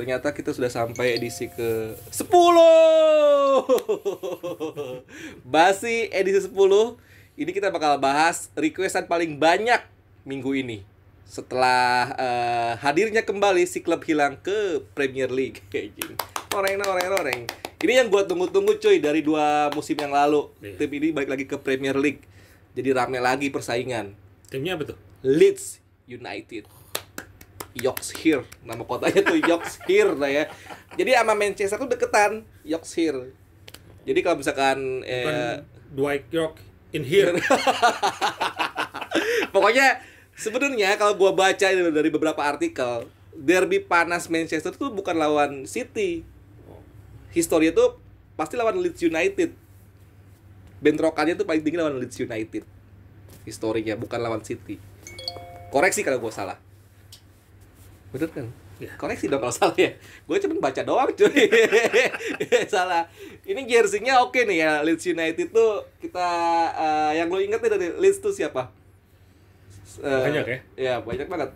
ternyata kita sudah sampai edisi ke 10 Basi edisi 10 Ini kita bakal bahas requestan paling banyak minggu ini setelah uh, hadirnya kembali si klub hilang ke Premier League kayak gini. orang oreng Ini yang gue tunggu-tunggu cuy dari dua musim yang lalu. Yeah. Tim ini balik lagi ke Premier League. Jadi rame lagi persaingan. Timnya apa tuh? Leeds United. Yorkshire nama kotanya tuh Yorkshire lah ya. Jadi sama Manchester tuh deketan Yorkshire. Jadi kalau misalkan eh Dwight York in here. Pokoknya Sebenarnya kalau gua baca dari beberapa artikel, derby panas Manchester tuh bukan lawan City. History itu pasti lawan Leeds United. Bentrokannya tuh paling tinggi lawan Leeds United. Historinya bukan lawan City. Koreksi kalau gua salah. Bener kan? Ya. Koreksi dong kalau salah ya. Gue cuma baca doang cuy. salah. Ini jersey-nya oke nih ya. Leeds United tuh kita uh, yang lo inget nih dari Leeds tuh siapa? Eh, banyak ya ya banyak banget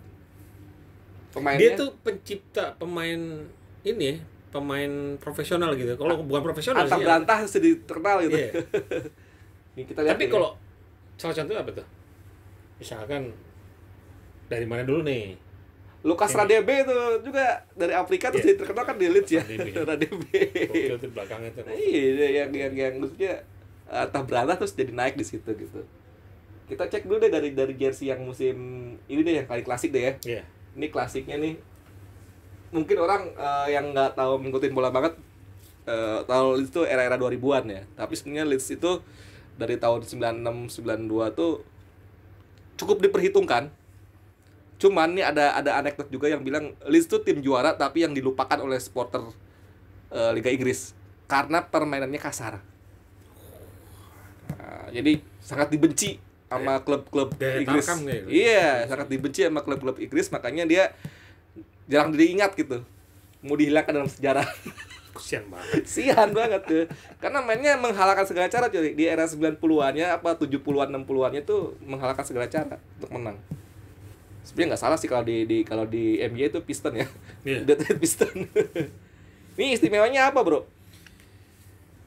pemainnya dia tuh pencipta pemain ini pemain profesional gitu kalau ah, bukan profesional Atap sih berantah ya. sedih terkenal gitu yeah. ini kita lihat tapi kalau salah contoh apa tuh misalkan dari mana dulu nih Lukas ya. Radebe itu juga dari Afrika terus iya. jadi terkenal kan di Leeds ya. Radebe. Oke, itu belakangnya tuh. Iya, yang yang yang maksudnya uh, eh, berantah terus jadi naik di situ gitu kita cek dulu deh dari dari jersey yang musim ini deh yang kali klasik deh ya yeah. ini klasiknya nih mungkin orang uh, yang nggak tahu ngikutin bola banget uh, eh, tahun itu era-era 2000-an ya tapi iya. sebenarnya Leeds itu dari tahun 96 92 tuh cukup diperhitungkan cuman nih ada ada anekdot juga yang bilang Leeds tuh tim juara tapi yang dilupakan oleh supporter uh, Liga Inggris karena permainannya kasar nah, jadi sangat dibenci sama iya. klub-klub Inggris. Kan gitu. Iya, yeah, sangat dibenci sama klub-klub Inggris makanya dia jarang diingat gitu. Mau dihilangkan dalam sejarah. Kesian banget. Sian banget tuh. Karena mainnya menghalakan segala cara cuy. Di era 90-annya apa 70-an 60-annya tuh menghalakan segala cara untuk menang. Sebenarnya nggak salah sih kalau di, di kalau di NBA itu Piston ya. Yeah. Iya. Dead Piston. Ini istimewanya apa, Bro?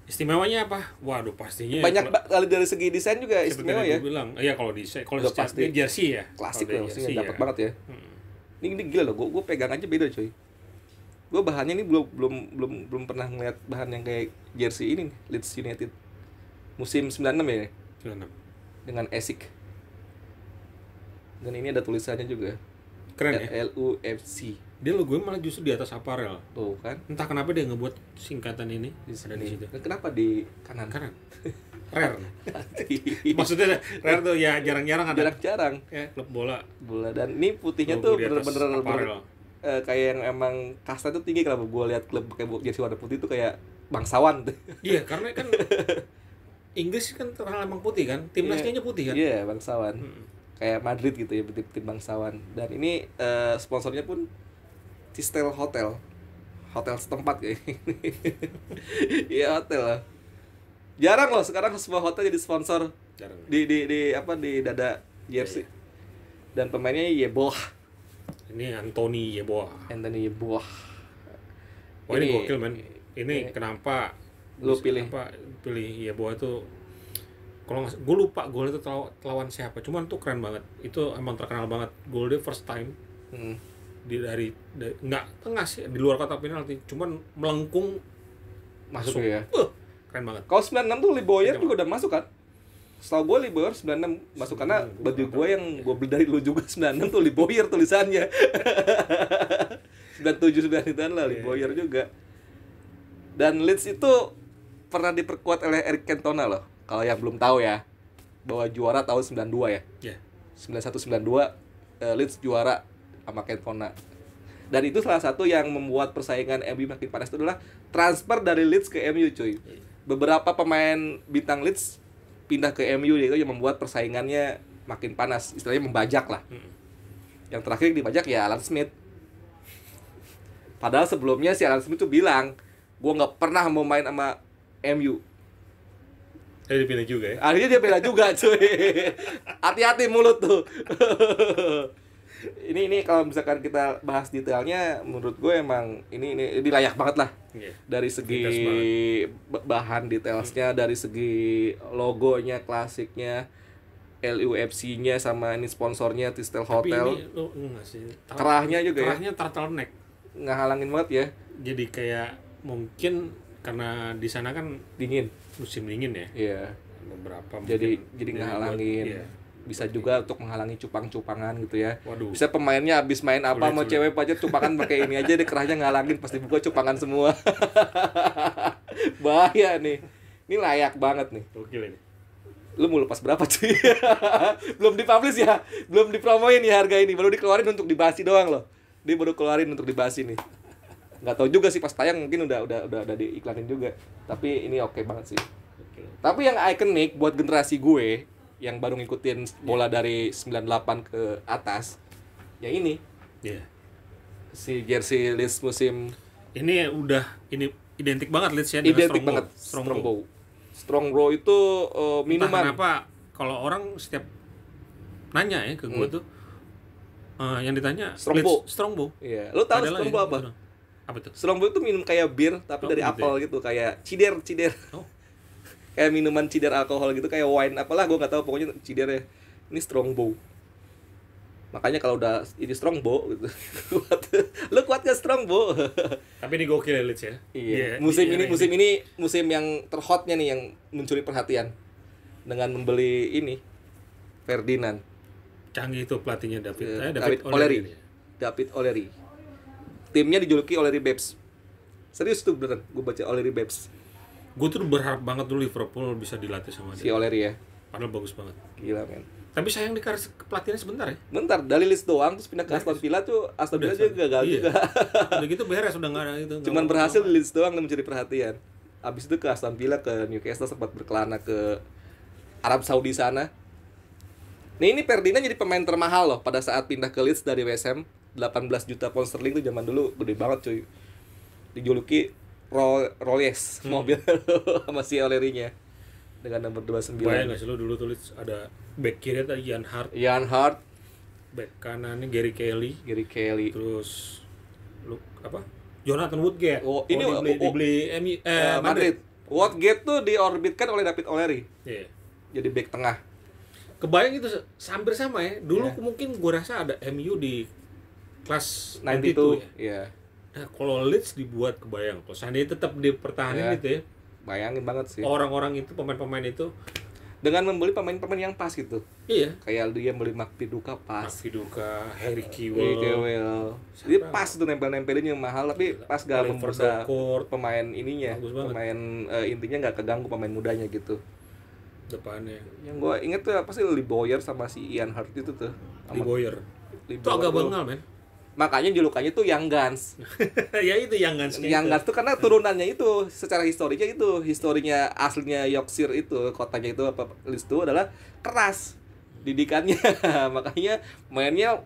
Istimewanya apa? Waduh pastinya ya banyak kali dari segi desain juga istimewa ya. bilang, iya kalau desain, kalau pasti jersey ya. Klasik loh, sih dapat ya. banget ya. Hmm. Ini, ini gila loh, gue pegang aja beda coy. Gue bahannya ini belum belum belum belum pernah ngeliat bahan yang kayak jersey ini Leeds United musim enam ya. 96. Dengan Esik. Dan ini ada tulisannya juga. Keren ya. L U F C dia lo gue malah justru di atas aparel tuh kan entah kenapa dia ngebuat singkatan ini di sini. di iya. sini kenapa di kanan kanan rare maksudnya rare tuh ya jarang-jarang ada jarang-jarang ya, klub bola bola dan ini putihnya logo tuh bener-bener uh, kayak yang emang kasta tuh tinggi kalau gue lihat klub pakai jersey warna putih tuh kayak bangsawan tuh. Iya, karena kan Inggris kan terkenal emang putih kan, timnasnya iya. yeah. putih kan. Iya, yeah, bangsawan. Hmm. Kayak Madrid gitu ya, tim-tim bangsawan. Dan ini uh, sponsornya pun Cistel Hotel hotel setempat kayak ini ya iya, hotel lah jarang loh sekarang semua hotel jadi sponsor jarang. di di di apa di dada JFC ya, ya. dan pemainnya Yeboah ini Anthony Yeboah Anthony Yeboah Wah oh, ini, ini gokil man ini, ini kenapa lu pilih kenapa pilih Yeboah itu? kalau gue lupa gol itu lawan siapa cuman tuh keren banget itu emang terkenal banget gol dia first time hmm di dari, nggak tengah sih di luar kotak penalti cuman melengkung masuk, masuk ya uh, keren banget kalau enam tuh liboyer juga udah masuk kan setahu gue liboyer sembilan enam masuk karena baju gue yang gue beli dari lu juga sembilan enam tuh liboyer tulisannya sembilan tujuh sembilan Lee lah iya, liboyer iya. juga dan Leeds itu pernah diperkuat oleh Eric Cantona loh kalau yang belum tahu ya bahwa juara tahun 92 ya yeah. 91 92 uh, Leeds juara sama Cantona dan itu salah satu yang membuat persaingan MU makin panas itu adalah transfer dari Leeds ke MU cuy beberapa pemain bintang Leeds pindah ke MU itu yang membuat persaingannya makin panas istilahnya membajak lah hmm. yang terakhir dibajak ya Alan Smith padahal sebelumnya si Alan Smith tuh bilang gue nggak pernah mau main sama MU Akhirnya dia pindah juga ya? Akhirnya dia pindah juga cuy Hati-hati mulut tuh ini ini kalau misalkan kita bahas detailnya menurut gue emang ini ini, ini layak banget lah yeah. dari segi bahan detailsnya hmm. dari segi logonya klasiknya LUFC-nya sama ini sponsornya Tistel Tapi Hotel. Ini, kerahnya juga kerahnya ya. Kerahnya neck. Nggak halangin banget ya. Jadi kayak mungkin karena di sana kan dingin, musim dingin ya. Iya. Yeah. Beberapa jadi jadi nggak halangin. Iya bisa juga untuk menghalangi cupang-cupangan gitu ya. Waduh. Bisa pemainnya habis main apa sulit, mau sulit. cewek pacar cupangan pakai ini aja deh kerahnya ngalangin pasti buka cupangan semua. Bahaya nih. Ini layak banget nih. Gokil ini. Lu mau lepas berapa sih Belum dipublish ya? Belum dipromoin ya harga ini. Baru dikeluarin untuk dibasi doang loh. Dia baru keluarin untuk dibasi nih. Nggak tahu juga sih pas tayang mungkin udah udah udah, udah diiklanin juga. Tapi ini oke okay banget sih. Tapi yang ikonik buat generasi gue yang baru ngikutin bola yeah. dari 98 ke atas ya ini yeah. si jersey Leeds musim ini udah ini identik banget Leeds ya identik strong banget strong Strongbow itu uh, minuman Entah kenapa kalau orang setiap nanya ya ke gue hmm. tuh uh, yang ditanya Strongbow Leeds, Strongbow iya lo tahu Adalah Strongbow apa apa tuh? Strongbow itu minum kayak bir tapi oh, dari gitu ya? apel ya? gitu kayak cider cider. Oh, kayak minuman cider alkohol gitu kayak wine apalah gue nggak tahu pokoknya cider ya ini strongbow makanya kalau udah ini strongbow gitu lu kuat gak strongbow tapi ini gokil ya, Leeds ya iya yeah, musim iya, ini iya. musim ini musim yang terhotnya nih yang mencuri perhatian dengan membeli ini Ferdinand canggih itu pelatihnya David uh, David, David O'Leary David O'Leary timnya dijuluki O'Leary Babes serius tuh beneran gue baca O'Leary Babes gue tuh berharap banget dulu Liverpool bisa dilatih sama dia si Oleri ya padahal bagus banget gila men tapi sayang di karir pelatihannya sebentar ya bentar Dari list doang terus pindah ke Aston Villa tuh Aston Villa juga gagal iya. juga udah gitu beres udah nggak ada gitu cuman berhasil di list doang dan mencuri perhatian abis itu ke Aston Villa ke Newcastle sempat berkelana ke Arab Saudi sana Nih ini Ferdinand jadi pemain termahal loh pada saat pindah ke Leeds dari WSM 18 juta pound sterling itu zaman dulu gede banget cuy dijuluki Rolls hmm. mobil lu sama si Olerinya dengan nomor 29 Bayang gak sih lu dulu tulis ada back kiri tadi Ian Hart Ian Hart back kanan ini Gary Kelly Gary Kelly terus lu apa Jonathan Woodgate oh, ini oh, dibeli, oh, oh. dibeli oh, eh, Madrid. Madrid Woodgate tuh diorbitkan oleh David O'Leary yeah. jadi back tengah kebayang itu hampir sama ya dulu yeah. mungkin gua rasa ada MU di kelas 92, 92 ya yeah. Nah, kalau Leeds dibuat kebayang, kalau seandainya tetap dipertahankan ya, gitu ya. Bayangin banget sih. Orang-orang itu pemain-pemain itu dengan membeli pemain-pemain yang pas gitu. Iya. Kayak dia beli Makpi Duka pas. Makpi Duka, Harry Kewell. Harry Kewell. Jadi pas tuh nempel-nempelin yang mahal tapi Gila. pas gak memperda pemain ininya, pemain uh, intinya nggak keganggu pemain mudanya gitu. Depannya. Yang gue inget tuh apa sih Lee Boyer sama si Ian Hart itu tuh. Lee Boyer. Lee Boyer. Itu agak bengal, men makanya julukannya tuh Young Guns ya itu Young Guns Young Guns tuh karena turunannya itu secara historinya itu historinya aslinya Yorkshire itu kotanya itu apa listu adalah keras didikannya makanya mainnya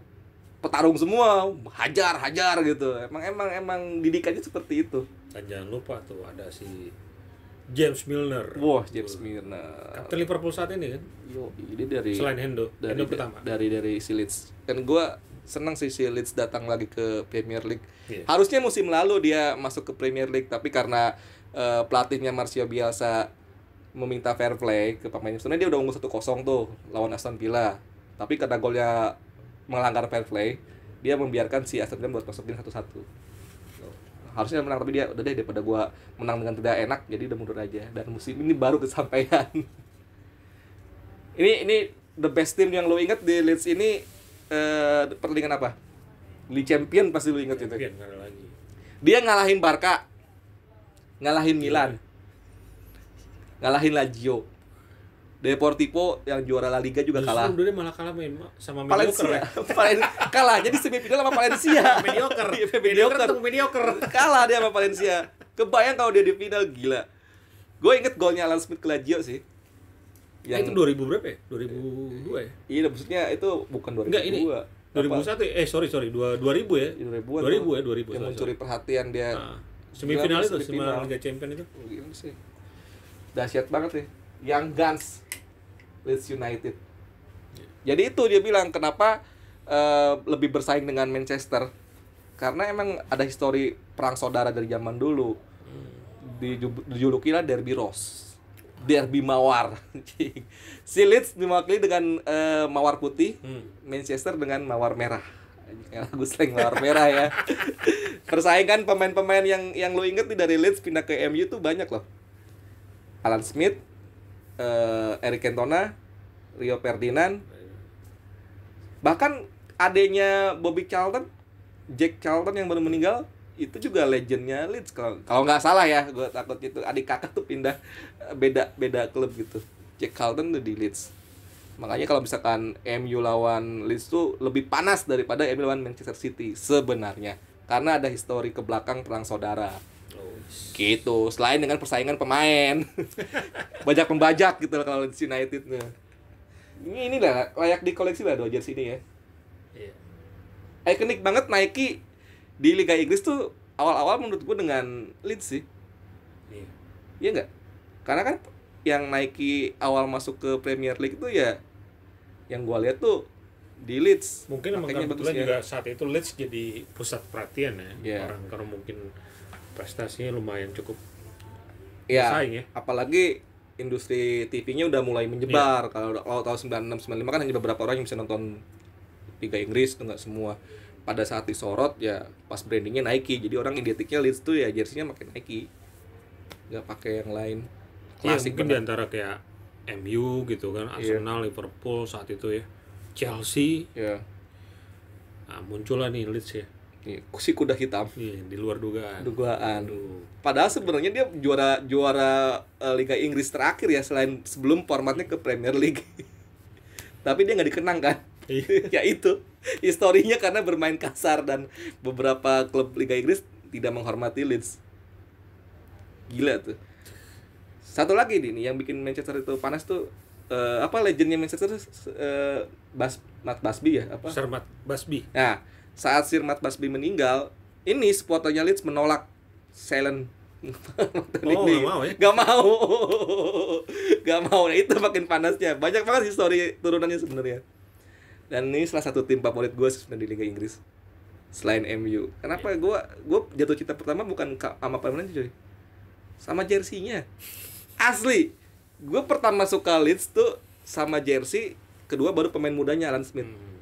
petarung semua hajar hajar gitu emang emang emang didikannya seperti itu dan jangan lupa tuh ada si James Milner. Wah, James Milner. Kapten Liverpool saat ini kan? Yo, ini dari selain Hendo. Dari, Hendo pertama. Dari dari, dari Kan gua senang sih si Leeds datang lagi ke Premier League. Yeah. Harusnya musim lalu dia masuk ke Premier League tapi karena uh, pelatihnya Marcio Bielsa meminta fair play ke pemainnya. Sebenarnya dia udah unggul 1-0 tuh lawan Aston Villa. Tapi karena golnya melanggar fair play, dia membiarkan si Aston Villa buat masukin satu-satu. Harusnya menang tapi dia udah deh daripada gua menang dengan tidak enak jadi udah mundur aja dan musim ini baru kesampaian. ini ini the best team yang lo inget di Leeds ini uh, pertandingan apa? Di Champion pasti lu inget itu. Dia ngalahin Barca. Ngalahin iya, Milan. Iya. Ngalahin Lazio. Deportivo yang juara La Liga juga Justru kalah. Justru dia malah kalah sama Valencia. mediocre. Ya. Valen kalah jadi semifinal sama Valencia. Iya, mediocre. mediocre. Mediocre mediocre. Kalah dia sama Valencia. Kebayang kalau dia di final gila. Gue inget golnya Alan Smith ke Lazio sih yang nah, itu 2000 berapa ya? 2002 ya? Iya, maksudnya itu bukan 2002. Enggak, ini 2001 ya? eh sorry sorry 2000 ya. 2000 iya, 2000 ya 2000. Yang sorry, mencuri sorry. perhatian dia. Nah, semifinal iya, itu semifinal Liga Champion itu. Gila oh, sih. Dahsyat banget ya. Yang Guns Leeds United. Jadi itu dia bilang kenapa uh, lebih bersaing dengan Manchester karena emang ada histori perang saudara dari zaman dulu. Hmm. lah Derby Rose derby mawar. si Leeds diwakili dengan uh, mawar putih, hmm. Manchester dengan mawar merah. Lagu slang mawar merah ya. Persaingan pemain-pemain yang yang lo inget nih dari Leeds pindah ke MU tuh banyak loh. Alan Smith, uh, Eric Cantona, Rio Ferdinand, bahkan adanya Bobby Charlton, Jack Charlton yang baru meninggal itu juga legendnya Leeds kalau nggak salah ya gue takut itu adik kakak tuh pindah eh, beda beda klub gitu Jack Carlton tuh di Leeds makanya kalau misalkan MU lawan Leeds tuh lebih panas daripada MU lawan Manchester City sebenarnya karena ada histori ke belakang perang saudara gitu selain dengan persaingan pemain bajak pembajak gitu kalau Leeds United -nya. ini ini lah layak di koleksi lah dua jersey ini ya yeah. ikonik banget Nike di Liga Inggris tuh awal-awal menurut gue dengan Leeds sih iya iya nggak karena kan yang naiki awal masuk ke Premier League itu ya yang gue lihat tuh di Leeds mungkin emang kebetulan ya. juga saat itu Leeds jadi pusat perhatian ya yeah. orang karena mungkin prestasinya lumayan cukup ya, bersaing ya. apalagi industri TV-nya udah mulai menyebar yeah. kalau kalau tahun 96 95 kan hanya beberapa orang yang bisa nonton Liga Inggris itu nggak semua pada saat disorot ya pas brandingnya Nike jadi orang identiknya Leeds tuh ya jersinya makin Nike nggak pakai yang lain iya, klasik ya, diantara kayak MU gitu kan iya. Arsenal yeah. Liverpool saat itu ya Chelsea yeah. nah, lah nih Leeds ya iya, si kuda hitam iya, di luar dugaan dugaan Aduh. padahal sebenarnya dia juara juara eh, Liga Inggris terakhir ya selain sebelum formatnya ke Premier League tapi dia nggak dikenang kan Iya. ya itu historinya karena bermain kasar dan beberapa klub Liga Inggris tidak menghormati Leeds gila tuh satu lagi nih yang bikin Manchester itu panas tuh uh, apa legendnya Manchester uh, Bas Mat Basbi ya apa Sir Mat Basbi nah saat Sir Mat Basbi meninggal ini supporternya Leeds menolak silent oh, gak mau ya? Gak mau. gak mau. itu makin panasnya. Banyak banget histori turunannya sebenarnya dan ini salah satu tim favorit gue sebenarnya di Liga Inggris selain MU kenapa gue iya. gue jatuh cinta pertama bukan sama permanen cuy sama jersinya asli gue pertama suka Leeds tuh sama jersey kedua baru pemain mudanya Alan Smith hmm.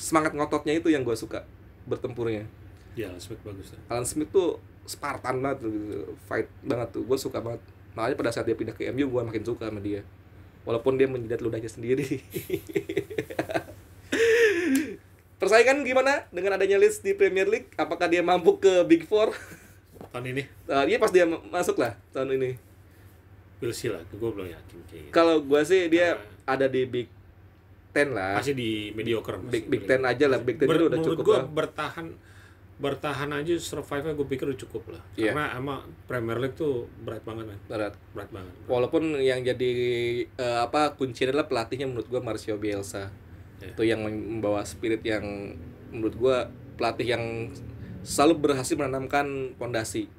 semangat ngototnya itu yang gue suka bertempurnya ya Alan Smith bagus tuh Alan Smith tuh Spartan banget gitu fight banget tuh gue suka banget makanya pada saat dia pindah ke MU gue makin suka sama dia walaupun dia menjidat ludahnya sendiri Persaingan gimana dengan adanya Leeds di Premier League? Apakah dia mampu ke Big Four? Tahun ini? Uh, iya pas dia masuk lah tahun ini. We'll see lah, gue belum yakin kayaknya. Kalau gue sih dia uh, ada di Big Ten lah. Masih di mediocre. Masih big, big Ten aja lah, Big Ten Ber, itu udah cukup gua lah. bertahan bertahan aja survive gue pikir udah cukup lah yeah. karena emang Premier League tuh berat banget kan berat berat banget walaupun yang jadi uh, apa kuncinya adalah pelatihnya menurut gue Marcio Bielsa yeah. yang membawa spirit yang menurut gue pelatih yang selalu berhasil menanamkan fondasi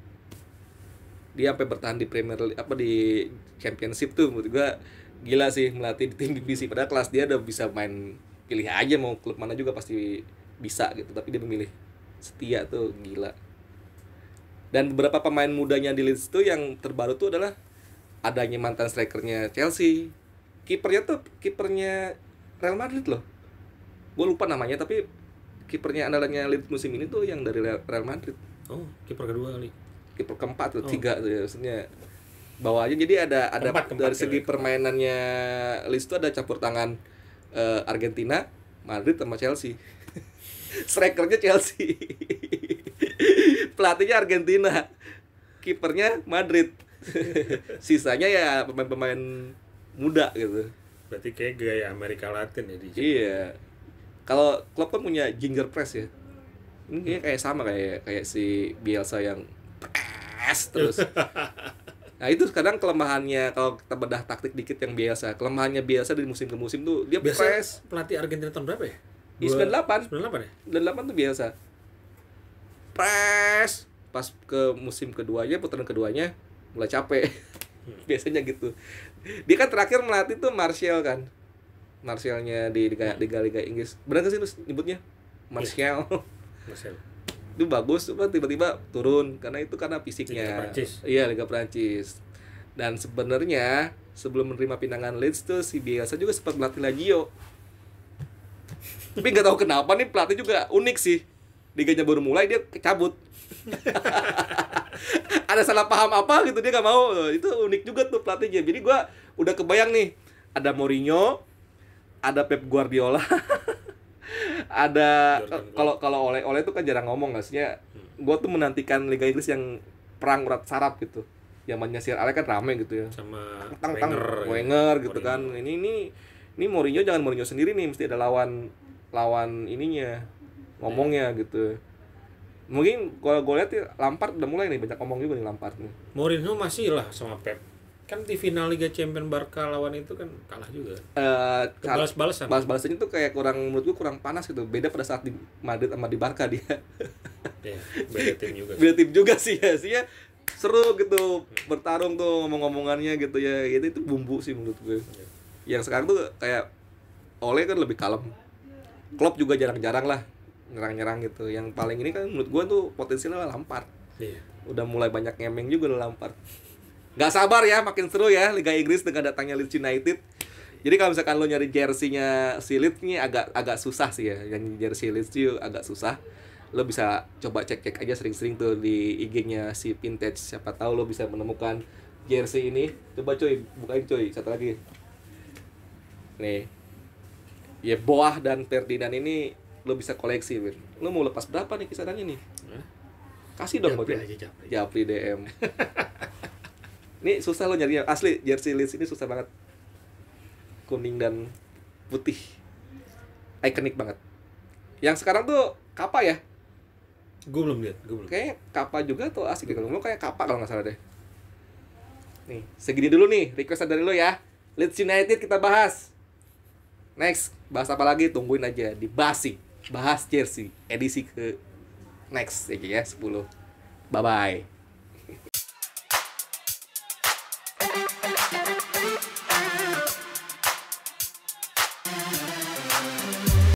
dia sampai bertahan di Premier League apa di Championship tuh menurut gue gila sih melatih di tim divisi pada kelas dia udah bisa main pilih aja mau klub mana juga pasti bisa gitu tapi dia memilih setia tuh gila dan beberapa pemain mudanya di Leeds tuh yang terbaru tuh adalah adanya mantan strikernya Chelsea kipernya tuh kipernya Real Madrid loh gue lupa namanya tapi kipernya andalannya Leeds musim ini tuh yang dari Real Madrid oh kiper kedua kali kiper keempat atau oh. tiga tuh ya maksudnya bawahnya jadi ada ada keempat, keempat, dari ya. segi permainannya Leeds tuh ada campur tangan uh, Argentina Madrid sama Chelsea strikernya Chelsea pelatihnya Argentina kipernya Madrid sisanya ya pemain-pemain muda gitu berarti kayak gaya Amerika Latin ya di Jepang. iya kalau klub kan punya ginger press ya hmm. ini iya, kayak sama kayak kayak si Bielsa yang press terus Nah itu kadang kelemahannya kalau kita bedah taktik dikit yang biasa. Kelemahannya biasa dari musim ke musim tuh dia biasa press. Pelatih Argentina tahun berapa ya? Iya, Dua, 98. 98 ya? 98 tuh biasa. Press. Pas ke musim keduanya, putaran keduanya mulai capek. Hmm. Biasanya gitu. Dia kan terakhir melatih tuh Martial kan. Martialnya di Liga Liga, Liga Inggris. Benar gak sih lu nyebutnya? Martial. Yeah. itu bagus cuma tiba-tiba turun karena itu karena fisiknya. Liga Prancis. Iya, Liga Prancis. Dan sebenarnya sebelum menerima pinangan Leeds tuh si Bielsa juga sempat melatih Lazio. Tapi nggak tahu kenapa nih pelatih juga unik sih. Liganya baru mulai dia cabut. ada salah paham apa gitu dia nggak mau itu unik juga tuh pelatihnya jadi gua udah kebayang nih ada Mourinho ada Pep Guardiola ada kalau kalau oleh oleh itu kan jarang ngomong maksudnya hmm. gue tuh menantikan Liga Inggris yang perang urat sarap gitu yang Sir Alex kan ramai gitu ya sama tang tang ya. Wenger, gitu kan ini ini ini Mourinho jangan Mourinho sendiri nih mesti ada lawan lawan ininya ngomongnya iya. gitu mungkin kalau gue lihat ya, Lampard udah mulai nih banyak ngomong juga nih Lampard nih Mourinho masih lah sama Pep kan di final Liga Champions Barca lawan itu kan kalah juga. Uh, balas-balasan. Balas-balasannya tuh kayak kurang menurut gua kurang panas gitu. Beda pada saat di Madrid sama di Barca dia. yeah, beda tim juga. beda tim juga sih ya. Sih ya seru gitu hmm. bertarung tuh ngomong-ngomongannya gitu ya. Itu itu bumbu sih menurut gue. Yeah. Yang sekarang tuh kayak Oleh kan lebih kalem. Klopp juga jarang-jarang lah nyerang-nyerang gitu. Yang paling ini kan menurut gua tuh potensinya Lampard. Iya. Yeah. Udah mulai banyak ngemeng juga Lampard. Gak sabar ya, makin seru ya Liga Inggris dengan datangnya Leeds United. Jadi kalau misalkan lo nyari jersinya si Leeds ini agak agak susah sih ya. Yang jersey Leeds itu agak susah. Lo bisa coba cek-cek aja sering-sering tuh di IG-nya si Vintage. Siapa tahu lo bisa menemukan jersey ini. Coba cuy, bukain cuy, satu lagi. Nih. Ya Boah dan Ferdinand ini lo bisa koleksi, Win. Lo mau lepas berapa nih kisarannya nih? Kasih dong, buat ya Japri. Japri DM. Ini susah lo nyari Asli jersey Leeds ini susah banget. Kuning dan putih. Ikonik banget. Yang sekarang tuh Kapa ya? Gue belum lihat, gue belum. Kayak Kapa juga tuh asik Kalau gitu. mau kayak Kapa kalau nggak salah deh. Nih, segini dulu nih request dari lo ya. Leeds United kita bahas. Next, bahas apa lagi? Tungguin aja di Basi. Bahas jersey edisi ke next ya, ya 10. Bye bye.